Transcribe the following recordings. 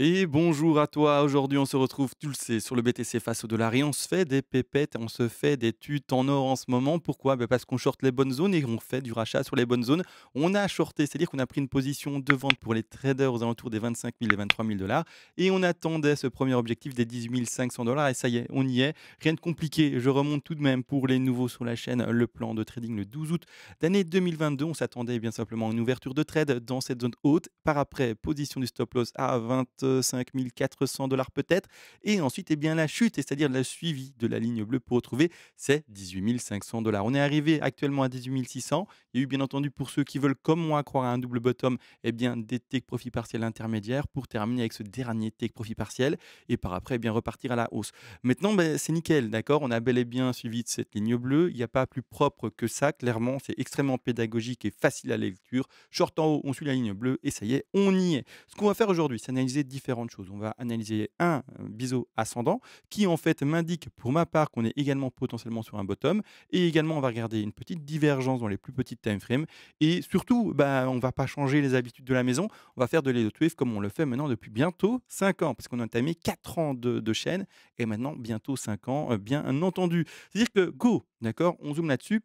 Et bonjour à toi. Aujourd'hui, on se retrouve, tu le sais, sur le BTC face au dollar et on se fait des pépettes, on se fait des tutes en or en ce moment. Pourquoi bah, Parce qu'on shorte les bonnes zones et on fait du rachat sur les bonnes zones. On a shorté, c'est-à-dire qu'on a pris une position de vente pour les traders aux alentours des 25 000 et 23 000 dollars et on attendait ce premier objectif des 18 500 dollars et ça y est, on y est. Rien de compliqué. Je remonte tout de même pour les nouveaux sur la chaîne le plan de trading le 12 août d'année 2022. On s'attendait bien simplement à une ouverture de trade dans cette zone haute. Par après, position du stop loss à 20 5400 400 dollars peut-être. Et ensuite, et eh bien, la chute, c'est-à-dire la suivi de la ligne bleue pour retrouver, ces 18 500 dollars. On est arrivé actuellement à 18 600. Il y a eu bien entendu pour ceux qui veulent comme moi croire à un double bottom, eh bien, des take profit partiels intermédiaires pour terminer avec ce dernier tech profit partiel et par après, eh bien, repartir à la hausse. Maintenant, ben, c'est nickel, d'accord On a bel et bien suivi de cette ligne bleue. Il n'y a pas plus propre que ça, clairement. C'est extrêmement pédagogique et facile à lecture. Short en haut, on suit la ligne bleue et ça y est, on y est. Ce qu'on va faire aujourd'hui, c'est analyser différentes choses. On va analyser un biseau ascendant qui en fait m'indique pour ma part qu'on est également potentiellement sur un bottom et également on va regarder une petite divergence dans les plus petites time frames et surtout bah, on va pas changer les habitudes de la maison, on va faire de l'Edo Wave comme on le fait maintenant depuis bientôt cinq ans parce qu'on a entamé 4 ans de, de, chaîne et maintenant bientôt 5 ans euh, bien entendu. C'est-à-dire que go, d'accord, on zoome là-dessus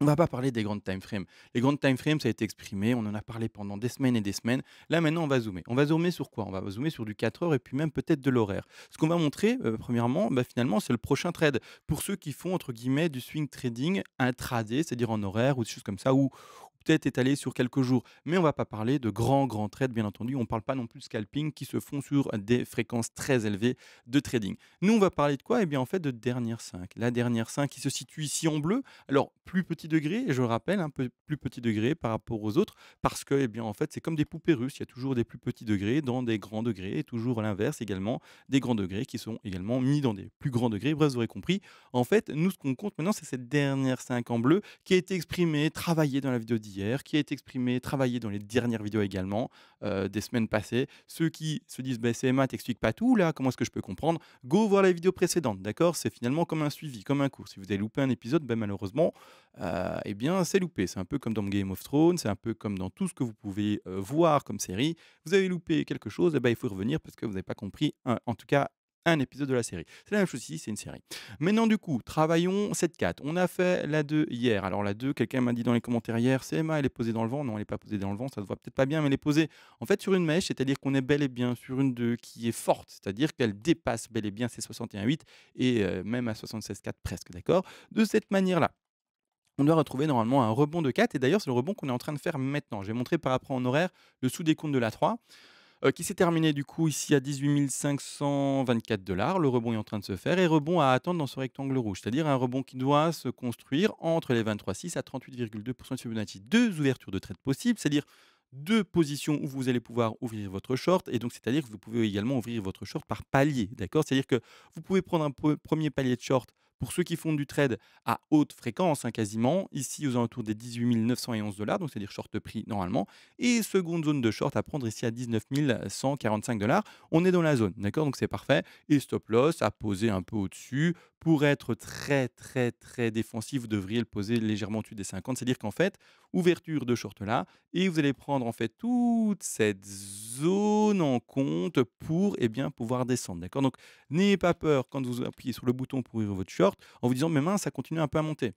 on ne va pas parler des grandes time frames. Les grandes time frames, ça a été exprimé, on en a parlé pendant des semaines et des semaines. Là, maintenant, on va zoomer. On va zoomer sur quoi On va zoomer sur du 4 heures et puis même peut-être de l'horaire. Ce qu'on va montrer, euh, premièrement, bah, finalement, c'est le prochain trade. Pour ceux qui font, entre guillemets, du swing trading intraday, c'est-à-dire en horaire ou des choses comme ça, ou, peut-être étalé sur quelques jours. Mais on ne va pas parler de grands, grands trades, bien entendu. On ne parle pas non plus de scalping qui se font sur des fréquences très élevées de trading. Nous, on va parler de quoi Eh bien, en fait, de dernière 5. La dernière 5 qui se situe ici en bleu. Alors, plus petit degré, et je rappelle, un peu plus petit degré par rapport aux autres, parce que, eh bien, en fait, c'est comme des poupées russes. Il y a toujours des plus petits degrés dans des grands degrés, et toujours l'inverse également, des grands degrés qui sont également mis dans des plus grands degrés. Bref, vous aurez compris. En fait, nous, ce qu'on compte maintenant, c'est cette dernière 5 en bleu qui a été exprimée, travaillée dans la vidéo 10 qui été exprimé, travaillé dans les dernières vidéos également, euh, des semaines passées. Ceux qui se disent, bah, c'est CMA t'explique pas tout, là, comment est-ce que je peux comprendre Go voir la vidéo précédente, d'accord C'est finalement comme un suivi, comme un cours. Si vous avez loupé un épisode, ben malheureusement, euh, eh bien, c'est loupé. C'est un peu comme dans Game of Thrones, c'est un peu comme dans tout ce que vous pouvez euh, voir comme série. Vous avez loupé quelque chose, et eh ben il faut revenir parce que vous n'avez pas compris, en tout cas, un épisode de la série. C'est la même chose ici, c'est une série. Maintenant, du coup, travaillons cette 4. On a fait la 2 hier. Alors, la 2, quelqu'un m'a dit dans les commentaires hier, c'est Emma, elle est posée dans le vent. Non, elle n'est pas posée dans le vent, ça ne se voit peut-être pas bien, mais elle est posée en fait sur une mèche, c'est-à-dire qu'on est bel et bien sur une 2 qui est forte, c'est-à-dire qu'elle dépasse bel et bien ses 61,8 et euh, même à 76,4 presque, d'accord De cette manière-là on doit retrouver normalement un rebond de 4. Et d'ailleurs, c'est le rebond qu'on est en train de faire maintenant. J'ai montré par rapport en horaire le sous-décompte de la 3. Euh, qui s'est terminé du coup ici à 18 524 dollars. Le rebond est en train de se faire et rebond à attendre dans ce rectangle rouge, c'est-à-dire un rebond qui doit se construire entre les 23,6 à 38,2% de Fibonacci. Deux ouvertures de trade possibles, c'est-à-dire deux positions où vous allez pouvoir ouvrir votre short. Et donc, c'est-à-dire que vous pouvez également ouvrir votre short par palier. D'accord C'est-à-dire que vous pouvez prendre un premier palier de short pour ceux qui font du trade à haute fréquence, hein, quasiment, ici aux alentours des 18 911 dollars, donc c'est-à-dire short prix normalement. Et seconde zone de short à prendre ici à 19 145 dollars. On est dans la zone, d'accord Donc c'est parfait. Et stop loss à poser un peu au-dessus. Pour être très, très, très défensif, vous devriez le poser légèrement au-dessus des 50. C'est-à-dire qu'en fait, ouverture de short là, et vous allez prendre en fait toute cette zone en compte pour et eh bien, pouvoir descendre. D'accord Donc n'ayez pas peur quand vous appuyez sur le bouton pour ouvrir votre short en vous disant mais mains, ça continue un peu à monter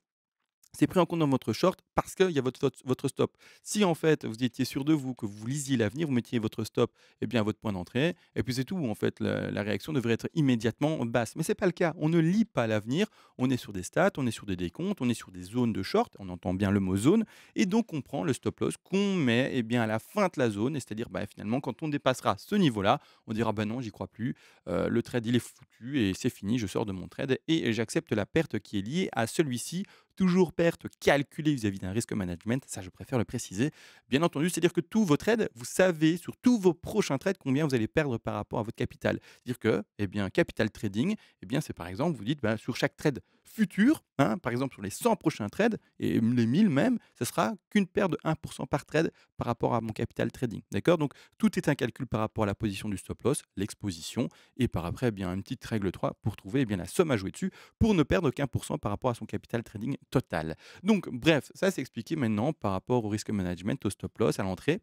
c'est pris en compte dans votre short parce qu'il y a votre, votre stop. Si en fait vous étiez sûr de vous, que vous lisiez l'avenir, vous mettiez votre stop et eh bien, à votre point d'entrée, et puis c'est tout. En fait, la, réaction devrait être immédiatement basse. Mais ce n'est pas le cas. On ne lit pas l'avenir. On est sur des stats, on est sur des décomptes, on est sur des zones de short. On entend bien le mot zone. Et donc on prend le stop loss qu'on met eh bien, à la fin de la zone. c'est-à-dire bah, finalement, quand on dépassera ce niveau-là, on dira ben bah non, j'y crois plus. Euh, le trade, il est foutu et c'est fini. Je sors de mon trade et j'accepte la perte qui est liée à celui-ci toujours perte calculée vis-à-vis d'un risque management, ça je préfère le préciser. Bien entendu, c'est-à-dire que tous vos trades, vous savez sur tous vos prochains trades combien vous allez perdre par rapport à votre capital. C'est-à-dire que, eh bien, capital trading, eh bien, c'est par exemple, vous dites, bah, sur chaque trade futur, hein, par exemple sur les 100 prochains trades, et les 1000 même, ce sera qu'une perte de 1% par trade par rapport à mon capital trading. D'accord Donc tout est un calcul par rapport à la position du stop loss, l'exposition, et par après, eh bien, une petite règle 3 pour trouver eh bien, la somme à jouer dessus pour ne perdre qu'un pour cent par rapport à son capital trading total. Donc bref, ça c'est expliqué maintenant par rapport au risque management, au stop loss, à l'entrée,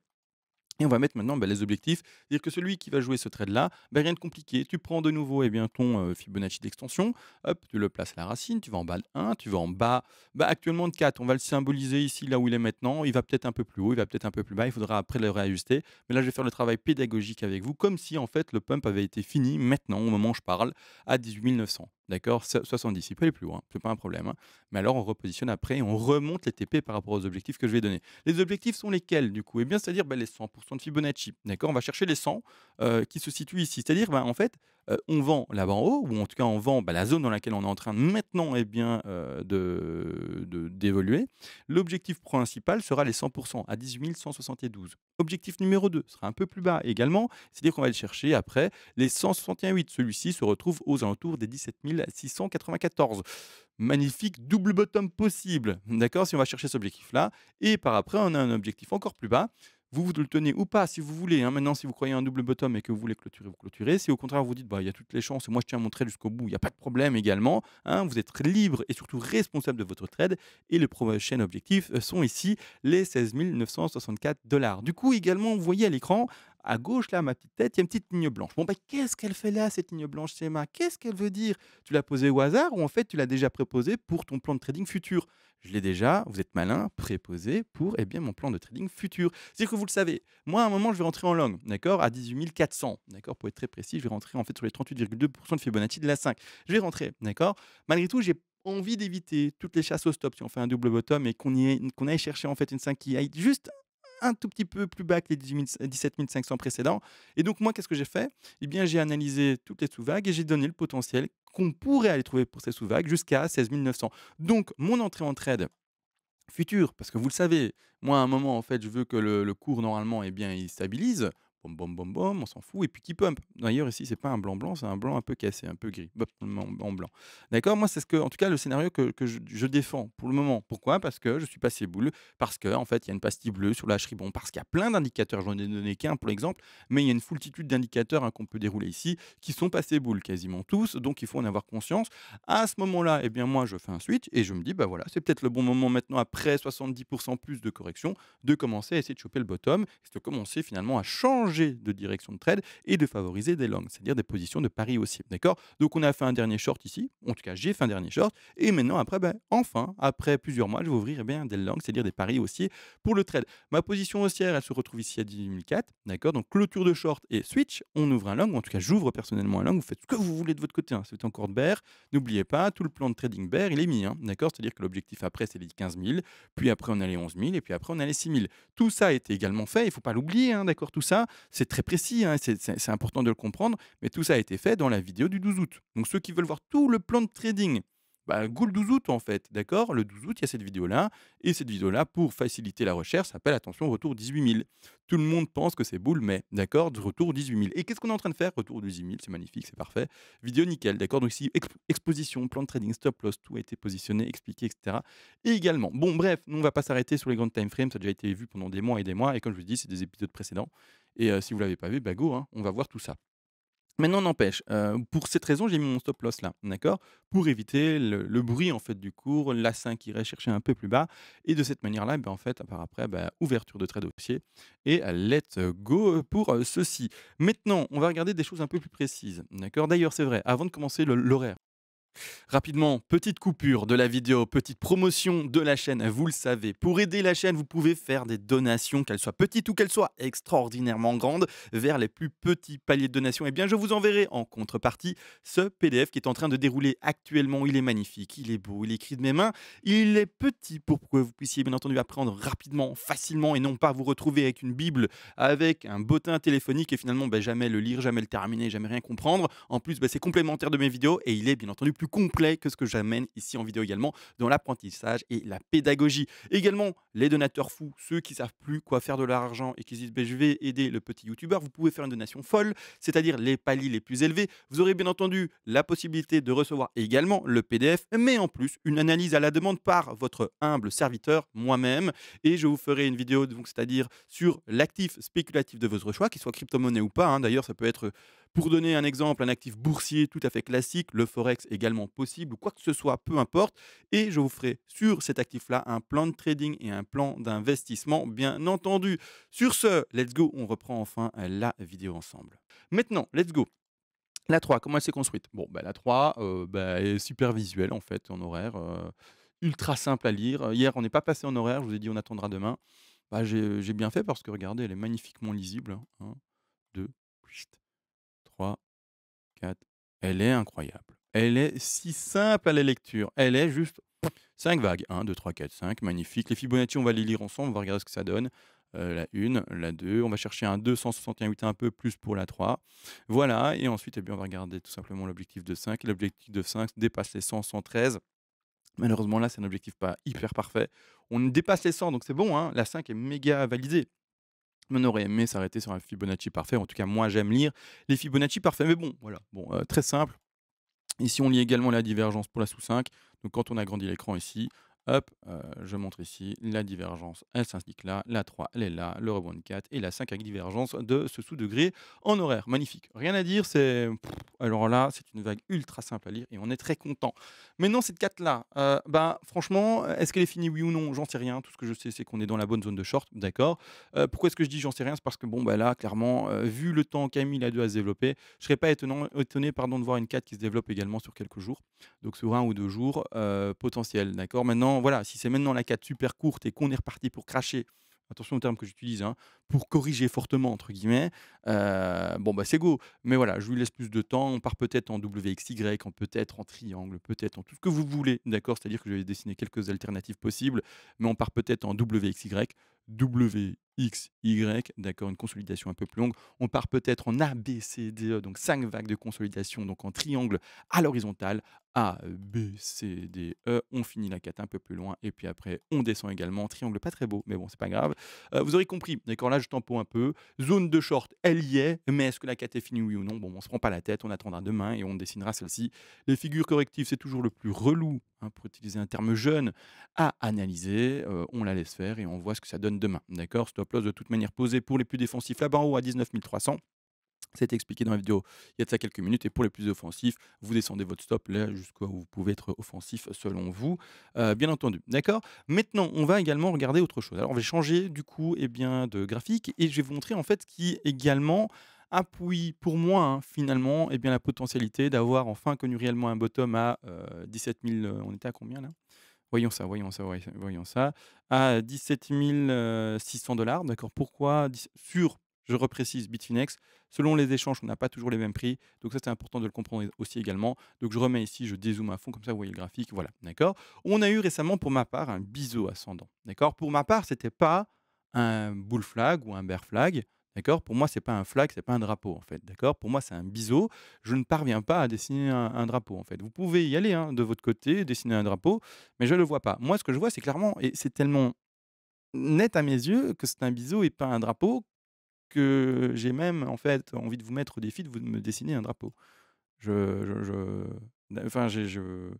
et on va mettre maintenant bah, les objectifs. C'est-à-dire que celui qui va jouer ce trade-là, bah, rien de compliqué. Tu prends de nouveau eh bien, ton euh, Fibonacci d'extension, hop, tu le places à la racine, tu vas en bas de 1, tu vas en bas bah, actuellement de 4. On va le symboliser ici, là où il est maintenant. Il va peut-être un peu plus haut, il va peut-être un peu plus bas. Il faudra après le réajuster. Mais là, je vais faire le travail pédagogique avec vous, comme si en fait le pump avait été fini maintenant, au moment où je parle, à 18 900. D'accord 70, il peut aller plus loin, c'est pas un problème. Hein. Mais alors on repositionne après et on remonte les TP par rapport aux objectifs que je vais donner. Les objectifs sont lesquels du coup Eh bien, c'est-à-dire ben, les 100% de Fibonacci. D'accord On va chercher les 100 euh, qui se situent ici. C'est-à-dire, ben, en fait, on vend là-bas en haut, ou en tout cas on vend bah, la zone dans laquelle on est en train maintenant et eh bien, de, d'évoluer. L'objectif principal sera les 100% à 18 172. Objectif numéro 2 sera un peu plus bas également, c'est-à-dire qu'on va le chercher après les 168. Celui-ci se retrouve aux alentours des 17 694 magnifique double bottom possible. D'accord Si on va chercher cet objectif-là. Et par après, on a un objectif encore plus bas. Vous, vous le tenez ou pas, si vous voulez. Hein. Maintenant, si vous croyez un double bottom et que vous voulez clôturer, vous clôturez. Si au contraire, vous dites, bah, il y a toutes les chances, moi je tiens mon trade jusqu'au bout, il n'y a pas de problème également. Hein. Vous êtes libre et surtout responsable de votre trade. Et le prochain objectif euh, sont ici les 16 964 dollars. Du coup, également, vous voyez à l'écran, à gauche, là, ma petite tête, il y a une petite ligne blanche. Bon, ben, qu'est-ce qu'elle fait là, cette ligne blanche Sema Qu'est-ce qu'elle veut dire Tu l'as posée au hasard ou en fait, tu l'as déjà préposée pour ton plan de trading futur Je l'ai déjà, vous êtes malin, préposée pour eh bien, mon plan de trading futur. cest que vous le savez, moi, à un moment, je vais rentrer en long, d'accord À 18 400, d'accord Pour être très précis, je vais rentrer en fait sur les 38,2% de Fibonacci de la 5. Je vais rentrer, d'accord Malgré tout, j'ai envie d'éviter toutes les chasses au stop si on fait un double bottom et qu'on qu'on aille chercher en fait une 5 qui aille juste un tout petit peu plus bas que les 17 500 précédents. Et donc, moi, qu'est-ce que j'ai fait Eh bien, j'ai analysé toutes les sous-vagues et j'ai donné le potentiel qu'on pourrait aller trouver pour ces sous-vagues jusqu'à 16 900. Donc, mon entrée en trade future, parce que vous le savez, moi, à un moment, en fait, je veux que le, le cours, normalement, eh bien, il stabilise bon bon bom, on s'en fout. Et puis qui pump. D'ailleurs, ici, c'est pas un blanc blanc, c'est un blanc un peu cassé, un peu gris, en blanc. D'accord Moi, c'est ce que, en tout cas, le scénario que, je, défends pour le moment. Pourquoi Parce que je suis passé boule, parce que, en fait, il y a une pastille bleue sur la bon parce qu'il y a plein d'indicateurs. J'en ai donné qu'un pour l'exemple, mais il y a une foultitude d'indicateurs hein, qu'on peut dérouler ici qui sont passés boule quasiment tous. Donc, il faut en avoir conscience. À ce moment-là, et eh bien, moi, je fais un switch et je me dis, bah voilà, c'est peut-être le bon moment maintenant, après 70% plus de correction, de commencer à essayer de choper le bottom, et de commencer finalement à changer de direction de trade et de favoriser des longs, c'est-à-dire des positions de paris aussi. D'accord Donc on a fait un dernier short ici, en tout cas j'ai fait un dernier short, et maintenant après, ben, enfin, après plusieurs mois, je vais ouvrir eh bien, des longs, c'est-à-dire des paris haussiers pour le trade. Ma position haussière, elle se retrouve ici à 18004, d'accord Donc clôture de short et switch, on ouvre un long, en tout cas j'ouvre personnellement un long, vous faites ce que vous voulez de votre côté, hein, c'est encore de bear, n'oubliez pas, tout le plan de trading bear, il est mis, hein, d'accord C'est-à-dire que l'objectif après, c'est les 15 000, puis après on a les 11 000, et puis après on a les 6 000. Tout ça a été également fait, il faut pas l'oublier, hein, d'accord Tout ça, c'est très précis, hein, c'est important de le comprendre, mais tout ça a été fait dans la vidéo du 12 août. Donc ceux qui veulent voir tout le plan de trading, bah, go le 12 août en fait, d'accord Le 12 août, il y a cette vidéo-là, et cette vidéo-là, pour faciliter la recherche, s'appelle Attention, retour 18 000. Tout le monde pense que c'est boule, mais d'accord, retour 18 000. Et qu'est-ce qu'on est en train de faire Retour 18 000, c'est magnifique, c'est parfait. Vidéo nickel, d'accord Donc ici, exposition, plan de trading, stop loss, tout a été positionné, expliqué, etc. Et également, bon, bref, nous, on va pas s'arrêter sur les grandes time frames, ça a déjà été vu pendant des mois et des mois, et comme je vous dis, c'est des épisodes précédents. Et euh, si vous ne l'avez pas vu, bah, hein, on va voir tout ça. Maintenant, n'empêche, euh, pour cette raison, j'ai mis mon stop loss là, d'accord Pour éviter le, bruit en fait du cours, l'assin qui irait chercher un peu plus bas. Et de cette manière-là, ben, en fait, part après, bah, ouverture de trade dossier et let's go pour euh, ceci. Maintenant, on va regarder des choses un peu plus précises, d'accord D'ailleurs, c'est vrai, avant de commencer l'horaire, Rapidement, petite coupure de la vidéo, petite promotion de la chaîne, vous le savez. Pour aider la chaîne, vous pouvez faire des donations, qu'elles soient petites ou qu'elles soient extraordinairement grandes, vers les plus petits paliers de donations. et eh bien, je vous enverrai en contrepartie ce PDF qui est en train de dérouler actuellement. Il est magnifique, il est beau, il est écrit de mes mains, il est petit pour que vous puissiez bien entendu apprendre rapidement, facilement, et non pas vous retrouver avec une Bible, avec un bottin téléphonique et finalement ben, jamais le lire, jamais le terminer, jamais rien comprendre. En plus, ben, c'est complémentaire de mes vidéos et il est bien entendu plus complet que ce que j'amène ici en vidéo également dans l'apprentissage et la pédagogie. Également, les donateurs fous, ceux qui savent plus quoi faire de leur argent et qui disent «Ben, je vais aider le petit youtubeur, vous pouvez faire une donation folle, c'est-à-dire les paliers les plus élevés. Vous aurez bien entendu la possibilité de recevoir également le PDF, mais en plus une analyse à la demande par votre humble serviteur, moi-même, et je vous ferai une vidéo, donc c'est-à-dire sur l'actif spéculatif de votre choix, qu'il soit crypto-monnaie ou pas. Hein. D'ailleurs, ça peut être pour donner un exemple, un actif boursier tout à fait classique, le forex également possible, quoi que ce soit, peu importe. Et je vous ferai sur cet actif-là un plan de trading et un plan d'investissement, bien entendu. Sur ce, let's go, on reprend enfin la vidéo ensemble. Maintenant, let's go. La 3, comment elle s'est construite Bon, ben, la 3 euh, ben, est super visuelle en fait, en horaire, euh, ultra simple à lire. Hier, on n'est pas passé en horaire, je vous ai dit on attendra demain. Bah, j'ai bien fait parce que regardez, elle est magnifiquement lisible. 1, hein. 2, 3, 4. Elle est incroyable. Elle est si simple à la lecture. Elle est juste 5 vagues. 1, 2, 3, 4, 5. Magnifique. Les Fibonacci, on va les lire ensemble. On va regarder ce que ça donne. Euh, la 1, la 2. On va chercher un 261,8 un peu plus pour la 3. Voilà. Et ensuite, eh on va regarder tout simplement l'objectif de 5. L'objectif de 5 dépasse les 100, 113. Malheureusement, là, c'est un objectif pas hyper parfait. On dépasse les 100, donc c'est bon. Hein. la 5 est méga validée on aurait aimé s'arrêter sur un Fibonacci parfait. En tout cas, moi, j'aime lire les Fibonacci parfaits. Mais bon, voilà. Bon, euh, très simple. Ici, on lit également la divergence pour la sous 5. Donc, quand on agrandit l'écran ici, Hop, euh, je montre ici la divergence, elle s'indique là, la 3, elle est là, le rebond de 4 et la 5 avec divergence de ce sous-degré en horaire. Magnifique. Rien à dire, c'est. Alors là, c'est une vague ultra simple à lire et on est très content. maintenant cette 4-là, euh, bah, franchement, est-ce qu'elle est finie oui ou non J'en sais rien. Tout ce que je sais, c'est qu'on est dans la bonne zone de short, d'accord euh, Pourquoi est-ce que je dis j'en sais rien C'est parce que, bon, bah là, clairement, vu le temps qu'a mis la 2 à se développer, je serais pas étonné pardon, de voir une 4 qui se développe également sur quelques jours. Donc sur un ou deux jours potentiels, d'accord Maintenant, voilà, si c'est maintenant la carte super courte et qu'on est reparti pour cracher, attention au terme que j'utilise, hein, pour corriger fortement, entre guillemets, euh, bon, bah c'est go. Mais voilà, je lui laisse plus de temps. On part peut-être en WXY, en peut-être en triangle, peut-être en tout ce que vous voulez, d'accord C'est-à-dire que je vais dessiner quelques alternatives possibles, mais on part peut-être en WXY, WXY, d'accord Une consolidation un peu plus longue. On part peut-être en ABCDE, donc cinq vagues de consolidation, donc en triangle à l'horizontale, a, B, C, D, E. On finit la quête un peu plus loin. Et puis après, on descend également. Triangle pas très beau, mais bon, c'est pas grave. Euh, vous aurez compris. D'accord, là, je tamponne un peu. Zone de short, elle y est. Mais est-ce que la quête est finie, oui ou non Bon, on se prend pas la tête. On attendra demain et on dessinera celle-ci. Les figures correctives, c'est toujours le plus relou, hein, pour utiliser un terme jeune, à analyser. Euh, on la laisse faire et on voit ce que ça donne demain. D'accord Stop loss de toute manière posé pour les plus défensifs là-bas en haut à 19 300. C'est expliqué dans la vidéo il y a de ça quelques minutes. Et pour les plus offensifs, vous descendez votre stop là jusqu'où vous pouvez être offensif selon vous, euh, bien entendu. D'accord Maintenant, on va également regarder autre chose. Alors, on va changer du coup eh bien, de graphique et je vais vous montrer en fait qui également appuie pour moi hein, finalement eh bien, la potentialité d'avoir enfin connu réellement un bottom à 17 euh, 000. Euh, on était à combien là Voyons ça, voyons ça, voyons ça. À 17 600 dollars, d'accord Pourquoi Sur, je reprécise, Bitfinex, Selon les échanges, on n'a pas toujours les mêmes prix. Donc ça, c'est important de le comprendre aussi également. Donc je remets ici, je dézoome à fond, comme ça, vous voyez le graphique. Voilà, d'accord On a eu récemment, pour ma part, un biseau ascendant. D'accord Pour ma part, ce n'était pas un bull flag ou un bear flag. D'accord Pour moi, ce n'est pas un flag, ce n'est pas un drapeau en fait. D'accord Pour moi, c'est un biseau. Je ne parviens pas à dessiner un, drapeau en fait. Vous pouvez y aller hein, de votre côté, dessiner un drapeau, mais je ne le vois pas. Moi, ce que je vois, c'est clairement, et c'est tellement net à mes yeux que c'est un biseau et pas un drapeau que j'ai même en fait envie de vous mettre au défi de vous, me dessiner un drapeau. Je, enfin, je,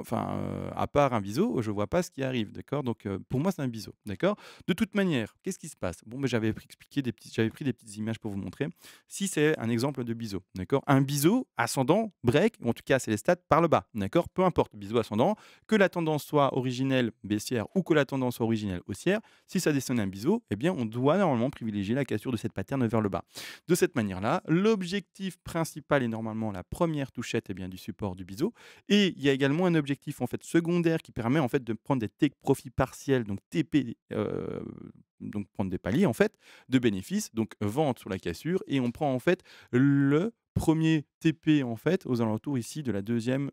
enfin, euh, à part un biseau, je ne vois pas ce qui arrive, d'accord Donc, euh, pour moi, c'est un biseau, d'accord De toute manière, qu'est-ce qui se passe Bon, mais j'avais expliqué des petites, j'avais pris des petites images pour vous montrer. Si c'est un exemple de biseau, d'accord Un biseau ascendant, break, ou en tout cas, c'est les stats par le bas, d'accord Peu importe, biseau ascendant, que la tendance soit originelle baissière ou que la tendance soit originelle haussière, si ça dessine un biseau, eh bien, on doit normalement privilégier la cassure de cette pattern vers le bas. De cette manière-là, l'objectif principal est normalement la première touchette et eh bien, du support du biseau, et il y a également un objectif en fait secondaire qui permet en fait de prendre des profits partiels, donc TP, euh, donc prendre des paliers en fait de bénéfices, donc vente sur la cassure, et on prend en fait le premier TP en fait aux alentours ici de la deuxième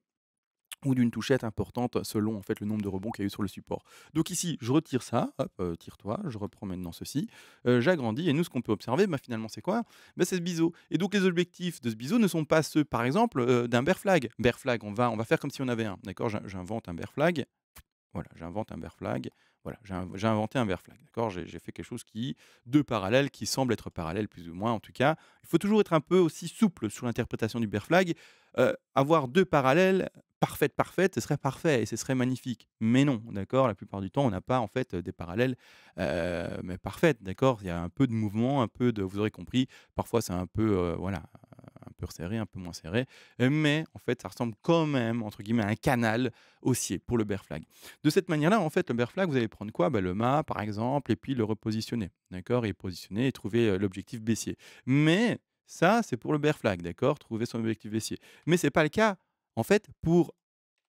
ou d'une touchette importante selon en fait le nombre de rebonds qu'il y a eu sur le support. Donc ici, je retire ça, euh, tire-toi, je reprends maintenant ceci, euh, j'agrandis, et nous, ce qu'on peut observer, bah, finalement, c'est quoi bah, C'est ce biseau. Et donc, les objectifs de ce biseau ne sont pas ceux, par exemple, euh, d'un bear flag. Bear flag, on va, on va faire comme si on avait un, d'accord J'invente un bear flag, voilà, j'invente un bear flag, voilà, j'ai inventé un vert flag, d'accord J'ai fait quelque chose qui, deux parallèles, qui semblent être parallèles plus ou moins, en tout cas. Il faut toujours être un peu aussi souple sur l'interprétation du vert flag. Euh, avoir deux parallèles parfaites, parfaites, ce serait parfait et ce serait magnifique. Mais non, d'accord La plupart du temps, on n'a pas en fait des parallèles euh, mais parfaites, d'accord Il y a un peu de mouvement, un peu de... Vous aurez compris, parfois c'est un peu, euh, voilà, peu resserré, un peu moins serré, euh, mais en fait, ça ressemble quand même, entre guillemets, à un canal haussier pour le bear flag. De cette manière-là, en fait, le bear flag, vous allez prendre quoi bah, Le mât, par exemple, et puis le repositionner, d'accord Et positionner et trouver euh, l'objectif baissier. Mais ça, c'est pour le bear flag, d'accord Trouver son objectif baissier. Mais ce n'est pas le cas, en fait, pour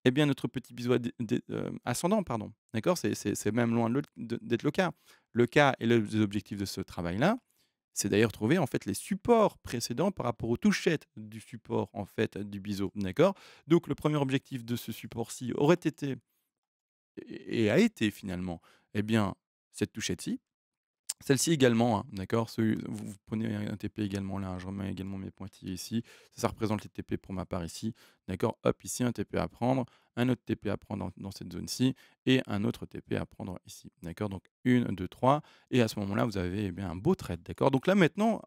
eh bien, notre petit bisou euh, ascendant, pardon. D'accord C'est même loin d'être le cas. Le cas et les objectifs de ce travail-là, c'est d'ailleurs trouver en fait les supports précédents par rapport aux touchettes du support en fait du biseau, d'accord Donc le premier objectif de ce support-ci aurait été et a été finalement, eh bien cette touchette-ci, celle-ci également, hein, d'accord vous, prenez un TP également là, je remets également mes pointillés ici. Ça, représente les TP pour ma part ici. D'accord Hop, ici, un TP à prendre, un autre TP à prendre dans, cette zone-ci et un autre TP à prendre ici. D'accord Donc, une, deux, trois, Et à ce moment-là, vous avez eh bien, un beau trade. D'accord Donc là, maintenant,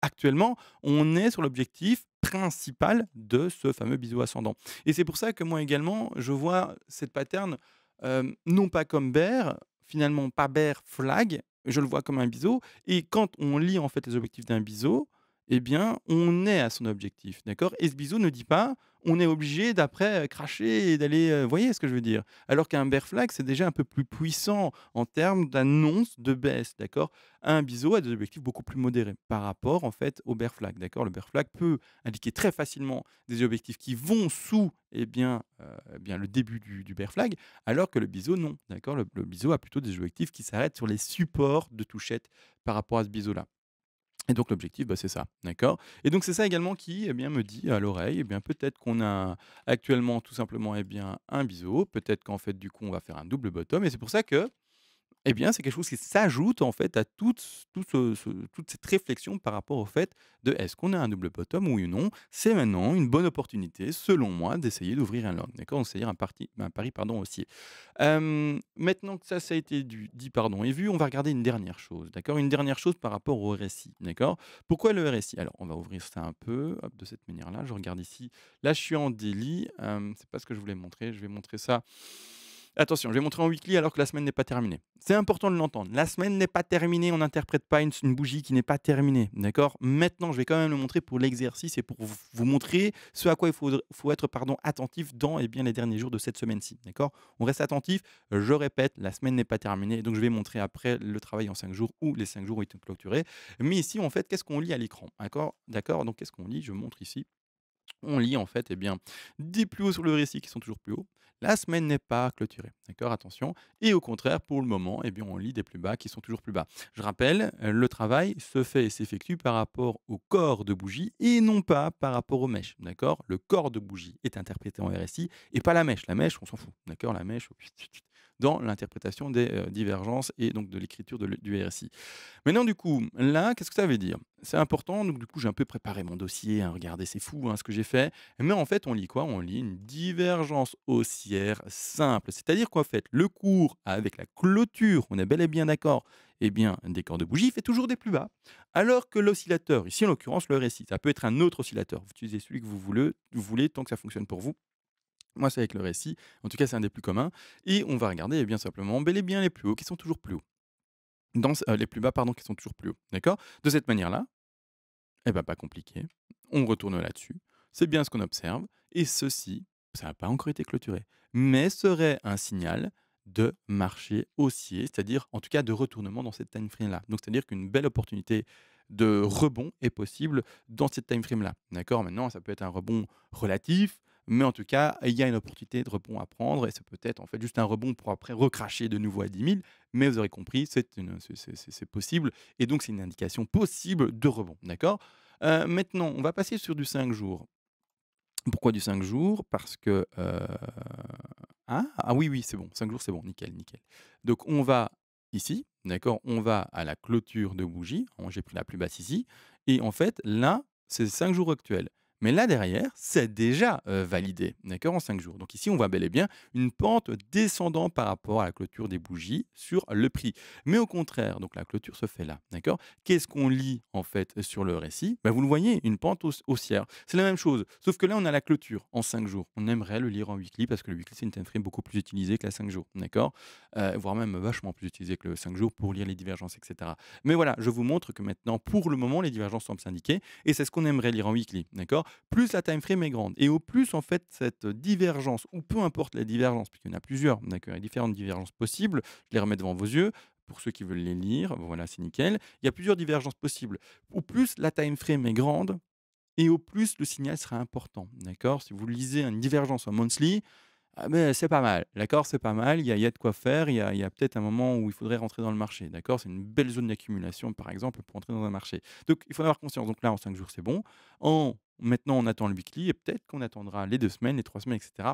actuellement, on est sur l'objectif principal de ce fameux bisou ascendant. Et c'est pour ça que moi également, je vois cette pattern euh, non pas comme bear, finalement pas bear flag, je le vois comme un biseau. Et quand on lit en fait les objectifs d'un biseau, eh bien, on est à son objectif, d'accord Et ce biseau ne dit pas, on est obligé d'après cracher et d'aller, voyez ce que je veux dire Alors qu'un bear flag, c'est déjà un peu plus puissant en termes d'annonce de baisse, d'accord Un biseau a des objectifs beaucoup plus modérés par rapport, en fait, au bear flag, d'accord Le bear flag peut indiquer très facilement des objectifs qui vont sous, eh bien, eh bien le début du, du, bear flag, alors que le biseau, non, d'accord le, le biseau a plutôt des objectifs qui s'arrêtent sur les supports de touchette par rapport à ce biseau-là. Et donc l'objectif, bah, c'est ça, d'accord Et donc c'est ça également qui eh bien, me dit à l'oreille, eh bien peut-être qu'on a actuellement tout simplement eh bien, un biseau, peut-être qu'en fait du coup on va faire un double bottom, et c'est pour ça que eh bien, c'est quelque chose qui s'ajoute en fait à toute, toute, cette réflexion par rapport au fait de est-ce qu'on a un double bottom ou non. C'est maintenant une bonne opportunité, selon moi, d'essayer d'ouvrir un long, d'accord dire un, pari pardon, haussier. maintenant que ça, ça a été du, dit pardon et vu, on va regarder une dernière chose, d'accord Une dernière chose par rapport au RSI, d'accord Pourquoi le RSI Alors, on va ouvrir ça un peu de cette manière-là. Je regarde ici. Là, je suis en délit. Euh, c'est pas ce que je voulais montrer. Je vais montrer ça. Attention, je vais montrer en weekly alors que la semaine n'est pas terminée. C'est important de l'entendre. La semaine n'est pas terminée, on n'interprète pas une, bougie qui n'est pas terminée. D'accord Maintenant, je vais quand même le montrer pour l'exercice et pour vous, montrer ce à quoi il faut, être pardon, attentif dans et eh bien, les derniers jours de cette semaine-ci. D'accord On reste attentif. Je répète, la semaine n'est pas terminée. Donc, je vais montrer après le travail en 5 jours ou les 5 jours où il est clôturé. Mais ici, en fait, qu'est-ce qu'on lit à l'écran D'accord Donc, qu'est-ce qu'on lit Je montre ici on lit en fait eh bien, des plus hauts sur le récit qui sont toujours plus hauts. La semaine n'est pas clôturée, d'accord Attention. Et au contraire, pour le moment, eh bien, on lit des plus bas qui sont toujours plus bas. Je rappelle, euh, le travail se fait et s'effectue par rapport au corps de bougie et non pas par rapport aux mèches, d'accord Le corps de bougie est interprété en RSI et pas la mèche. La mèche, on s'en fout, d'accord La mèche, oh, dans l'interprétation des euh, divergences et donc de l'écriture du RSI. Maintenant, du coup, là, qu'est-ce que ça veut dire C'est important, donc du coup, j'ai un peu préparé mon dossier, hein, regardez, c'est fou hein, ce que j'ai fait. Mais en fait, on lit quoi On lit une divergence haussière simple, c'est-à-dire qu'en fait, le cours avec la clôture, on est bel et bien d'accord, et eh bien, des corps de bougie fait toujours des plus bas. Alors que l'oscillateur, ici en l'occurrence le RSI, ça peut être un autre oscillateur, vous utilisez celui que vous voulez, vous voulez tant que ça fonctionne pour vous, moi, c'est avec le récit. En tout cas, c'est un des plus communs. Et on va regarder eh bien simplement bel et bien les plus hauts qui sont toujours plus hauts. Dans, euh, les plus bas, pardon, qui sont toujours plus hauts. D'accord De cette manière-là, eh ben, pas compliqué. On retourne là-dessus. C'est bien ce qu'on observe. Et ceci, ça n'a pas encore été clôturé, mais serait un signal de marché haussier, c'est-à-dire en tout cas de retournement dans cette time frame-là. Donc, c'est-à-dire qu'une belle opportunité de rebond est possible dans cette time frame-là. D'accord Maintenant, ça peut être un rebond relatif, mais en tout cas, il y a une opportunité de rebond à prendre et c'est peut-être en fait juste un rebond pour après recracher de nouveau à 10 000. Mais vous aurez compris, c'est possible et donc c'est une indication possible de rebond. D'accord euh, Maintenant, on va passer sur du 5 jours. Pourquoi du 5 jours Parce que. Euh, ah, ah, oui, oui, c'est bon. 5 jours, c'est bon. Nickel, nickel. Donc on va ici, d'accord On va à la clôture de bougie. J'ai pris la plus basse ici. Et en fait, là, c'est 5 jours actuels. Mais là derrière, c'est déjà euh, validé, d'accord, en 5 jours. Donc ici, on voit bel et bien une pente descendant par rapport à la clôture des bougies sur le prix. Mais au contraire, donc la clôture se fait là, d'accord Qu'est-ce qu'on lit en fait sur le récit ben, Vous le voyez, une pente haussière. C'est la même chose, sauf que là, on a la clôture en 5 jours. On aimerait le lire en weekly parce que le weekly, c'est une time beaucoup plus utilisée que la 5 jours, d'accord euh, Voire même vachement plus utilisée que le 5 jours pour lire les divergences, etc. Mais voilà, je vous montre que maintenant, pour le moment, les divergences sont s'indiquer et c'est ce qu'on aimerait lire en weekly, d'accord plus la time frame est grande. Et au plus, en fait, cette divergence, ou peu importe la divergence, puisqu'il y en a plusieurs, il y a différentes divergences possibles, je les remets devant vos yeux, pour ceux qui veulent les lire, voilà, c'est nickel. Il y a plusieurs divergences possibles. Au plus la time frame est grande, et au plus le signal sera important, d'accord Si vous lisez une divergence en monthly, ah ben, c'est pas mal, d'accord C'est pas mal, il y a, de quoi faire, il y a, y a peut-être un moment où il faudrait rentrer dans le marché, d'accord C'est une belle zone d'accumulation, par exemple, pour entrer dans un marché. Donc, il faut en avoir conscience. Donc là, en 5 jours, c'est bon. En Maintenant, on attend le weekly et peut-être qu'on attendra les deux semaines, les trois semaines, etc.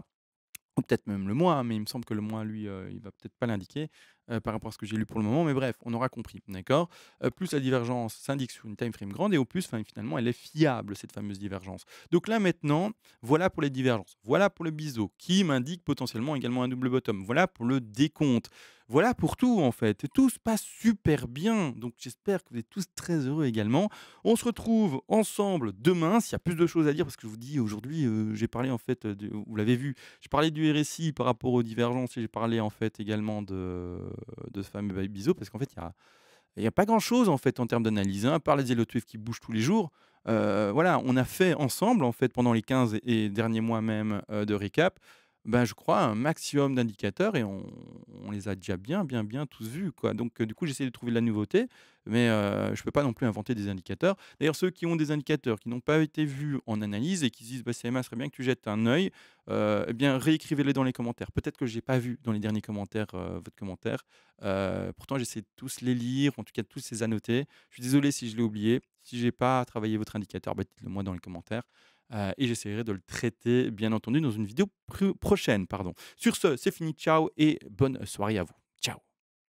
Ou peut-être même le mois, hein, mais il me semble que le mois, lui, euh, il va peut-être pas l'indiquer. Euh, par rapport à ce que j'ai lu pour le moment, mais bref, on aura compris, d'accord euh, Plus la divergence s'indique sur une time frame grande, et au plus, finalement, elle est fiable, cette fameuse divergence. Donc là, maintenant, voilà pour les divergences, voilà pour le biseau, qui m'indique potentiellement également un double bottom, voilà pour le décompte, voilà pour tout, en fait. Tout se passe super bien, donc j'espère que vous êtes tous très heureux également. On se retrouve ensemble demain, s'il y a plus de choses à dire, parce que je vous dis, aujourd'hui, euh, j'ai parlé, en fait, de, vous l'avez vu, j'ai parlé du RSI par rapport aux divergences, et j'ai parlé, en fait, également de euh, de ce fameux biseau parce qu'en fait, il y a n'y a pas grand-chose en fait en termes d'analyse, à part les Elotwif qui bougent tous les jours. Euh, voilà, on a fait ensemble en fait pendant les 15 et, derniers mois même euh, de récap bah, je crois, un maximum d'indicateurs et on, les a déjà bien, bien, bien tous vus. Quoi. Donc, euh, du coup, j'essaie de trouver de la nouveauté, mais euh, je ne peux pas non plus inventer des indicateurs. D'ailleurs, ceux qui ont des indicateurs qui n'ont pas été vus en analyse et qui disent bah, CMA serait bien que tu jettes un œil, euh, eh bien, réécrivez-les dans les commentaires. Peut-être que je n'ai pas vu dans les derniers commentaires votre commentaire. pourtant, j'essaie de tous les lire, en tout cas de tous les annoter. Je suis désolé si je l'ai oublié. Si je n'ai pas travaillé votre indicateur, bah, dites-le moi dans les commentaires. Euh, et j'essaierai de le traiter, bien entendu, dans une vidéo prochaine. Pardon. Sur ce, c'est fini. Ciao et bonne soirée à vous.